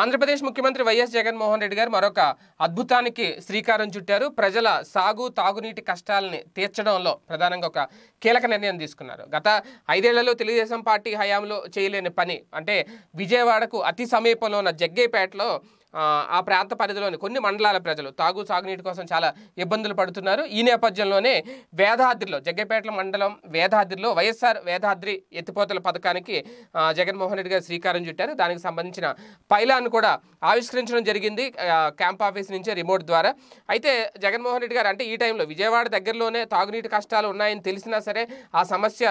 ఆంధ్రప్రదేశ్ ముఖ్యమంత్రి వైఎస్ జగన్మోహన్ రెడ్డి గారు మరొక అద్భుతానికి శ్రీకారం చుట్టారు ప్రజల సాగు తాగునీటి కష్టాలని తీర్చడంలో ప్రధానంగా ఒక కీలక నిర్ణయం తీసుకున్నారు గత ఐదేళ్లలో తెలుగుదేశం పార్టీ హయాంలో చేయలేని పని అంటే విజయవాడకు అతి సమీపంలో ఉన్న జగ్గేపేటలో ఆ ప్రాంత పరిధిలోని కొన్ని మండలాల ప్రజలు తాగు సాగునీటి కోసం చాలా ఇబ్బందులు పడుతున్నారు ఈ నేపథ్యంలోనే వేదాద్రిలో జగ్గపేటల మండలం వేదాద్రిలో వైఎస్ఆర్ వేదాద్రి ఎత్తిపోతల పథకానికి జగన్మోహన్ రెడ్డి గారు శ్రీకారం చుట్టారు దానికి సంబంధించిన పైలాన్ని కూడా ఆవిష్కరించడం జరిగింది క్యాంప్ ఆఫీస్ నుంచే రిమోట్ ద్వారా అయితే జగన్మోహన్ రెడ్డి గారు అంటే ఈ టైంలో విజయవాడ దగ్గరలోనే తాగునీటి కష్టాలు ఉన్నాయని తెలిసినా సరే ఆ సమస్య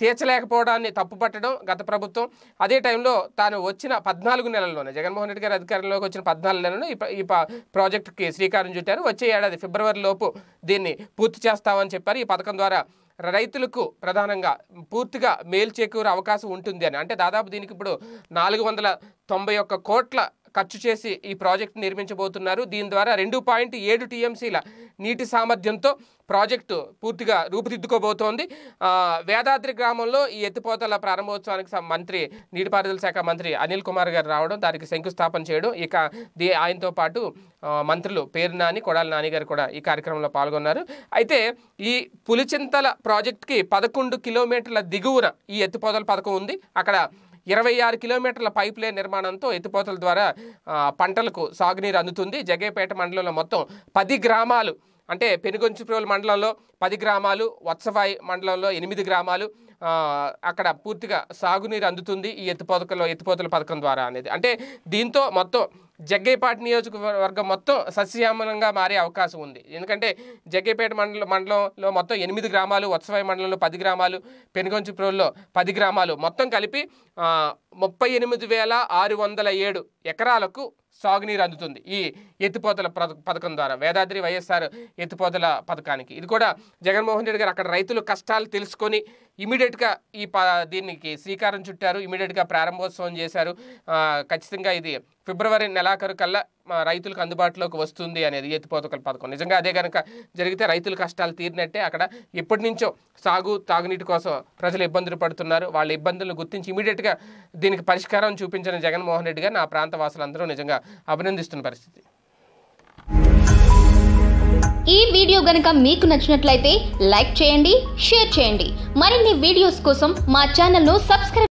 తీర్చలేకపోవడాన్ని తప్పుపట్టడం గత ప్రభుత్వం అదే టైంలో తాను వచ్చిన పద్నాలుగు నెలల్లోనే జగన్మోహన్ రెడ్డి గారు అధికారంలోకి వచ్చిన పద్నాలుగు నెలలు ఈ ప్రాజెక్టుకి శ్రీకారం చుట్టారు వచ్చే ఏడాది ఫిబ్రవరిలోపు దీన్ని పూర్తి చేస్తామని చెప్పారు ఈ పథకం ద్వారా రైతులకు ప్రధానంగా పూర్తిగా మేలు చేకూరే అవకాశం ఉంటుంది అని అంటే దాదాపు దీనికి ఇప్పుడు నాలుగు వందల తొంభై ఒక్క కోట్ల ఖర్చు చేసి ఈ ప్రాజెక్టు నిర్మించబోతున్నారు దీని ద్వారా రెండు పాయింట్ ఏడు టీఎంసీల నీటి సామర్థ్యంతో ప్రాజెక్టు పూర్తిగా రూపుదిద్దుకోబోతోంది వేదాద్రి గ్రామంలో ఈ ఎత్తిపోతల ప్రారంభోత్సవానికి మంత్రి నీటిపారుదల శాఖ మంత్రి అనిల్ కుమార్ గారు రావడం దానికి శంకుస్థాపన చేయడం ఇక దీ ఆయనతో పాటు మంత్రులు పేరు నాని కొడాలి నాని గారు కూడా ఈ కార్యక్రమంలో పాల్గొన్నారు అయితే ఈ పులిచింతల ప్రాజెక్టుకి పదకొండు కిలోమీటర్ల దిగువన ఈ ఎత్తిపోతల పథకం ఉంది అక్కడ ఇరవై ఆరు కిలోమీటర్ల పైప్ లైన్ నిర్మాణంతో ఎత్తిపోతల ద్వారా పంటలకు సాగునీరు అందుతుంది జగేపేట మండలంలో మొత్తం పది గ్రామాలు అంటే పెనుగొంచుప్రోలు మండలంలో పది గ్రామాలు వత్సవాయి మండలంలో ఎనిమిది గ్రామాలు అక్కడ పూర్తిగా సాగునీరు అందుతుంది ఈ ఎత్తిపోతలో ఎత్తిపోతల పథకం ద్వారా అనేది అంటే దీంతో మొత్తం జగ్గైపాటి నియోజకవర్గం మొత్తం సస్యశ్యామలంగా మారే అవకాశం ఉంది ఎందుకంటే జగ్గైపేట మండల మండలంలో మొత్తం ఎనిమిది గ్రామాలు వత్సవాయి మండలంలో పది గ్రామాలు పెనుగొంచిప్రోల్లో పది గ్రామాలు మొత్తం కలిపి ముప్పై ఎనిమిది వేల ఆరు వందల ఏడు ఎకరాలకు సాగునీరు అందుతుంది ఈ ఎత్తిపోతల పథకం ద్వారా వేదాద్రి వైఎస్ఆర్ ఎత్తిపోతల పథకానికి ఇది కూడా జగన్మోహన్ రెడ్డి గారు అక్కడ రైతుల కష్టాలు తెలుసుకొని ఇమీడియట్గా ఈ దీనికి శ్రీకారం చుట్టారు ఇమీడియట్గా ప్రారంభోత్సవం చేశారు ఖచ్చితంగా ఇది ఫిబ్రవరి నెలాఖరు కల్లా రైతులకు అందుబాటులోకి వస్తుంది అనేది ఎత్తిపోతకల పథకం నిజంగా అదే కనుక జరిగితే రైతుల కష్టాలు తీరినట్టే అక్కడ ఎప్పటి నుంచో సాగు తాగునీటి కోసం ప్రజలు ఇబ్బందులు పడుతున్నారు వాళ్ళ ఇబ్బందులను గుర్తించి ఇమీడియట్గా దీనికి పరిష్కారం చూపించిన జగన్మోహన్ రెడ్డి గారు నా ప్రాంత వాసులందరూ నిజంగా అభినందిస్తున్న పరిస్థితి ఈ వీడియో గనక మీకు నచ్చినట్లయితే లైక్ చేయండి షేర్ చేయండి మరిన్ని వీడియోస్ కోసం మా ఛానల్ను సబ్స్క్రైబ్